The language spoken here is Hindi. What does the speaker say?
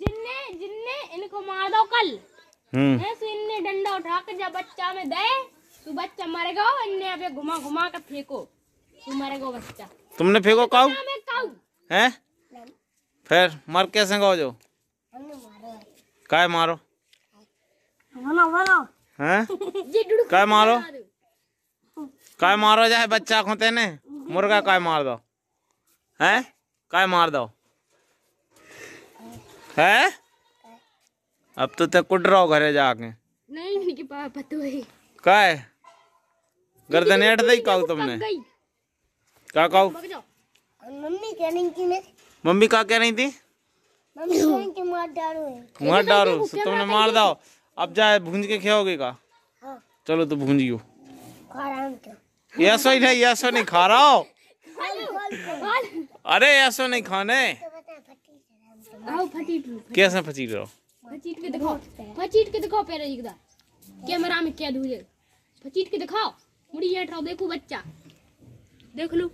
जिनने जिनने इनको मार दो कल हम्म। तो इनने डंडा उठा के जब बच्चा में दे तू तो बच्चा मरेगा इनने अबे घुमा घुमा कर फेंको तू मरेगा बच्चा तुमने फेंको काउ है फिर मर कैसे गो जो काय मारो बोलो बोलो हैं काय मारो काय मारो जाए बच्चा को तेने मुर्गा काय मार दो हैं काय मार दो है अब तो ते कुट रहा हो घरे जाके नहीं मेरे पापा तो है का है गर्दन हट तो दई काऊ तुमने का काऊ मम्मी कह रही थी मैं मम्मी का कह रही थी मम्मी कह रही मार डालो मार तो डालो तो तुमने मार दो अब जाए भूंज के खाओगे का हां चलो तो भूंजियो ऐसा ही नहीं ऐसा नहीं खा रहा हो अरे ऐसा नहीं खाने आओ फटीट लो कैसे फटीट लो फटीट के दिखाओ फटीट के दिखाओ पैर एक दा कैमरा में कैद हो जाए फटीट के दिखाओ मुड़ी ये देखो बच्चा देख लो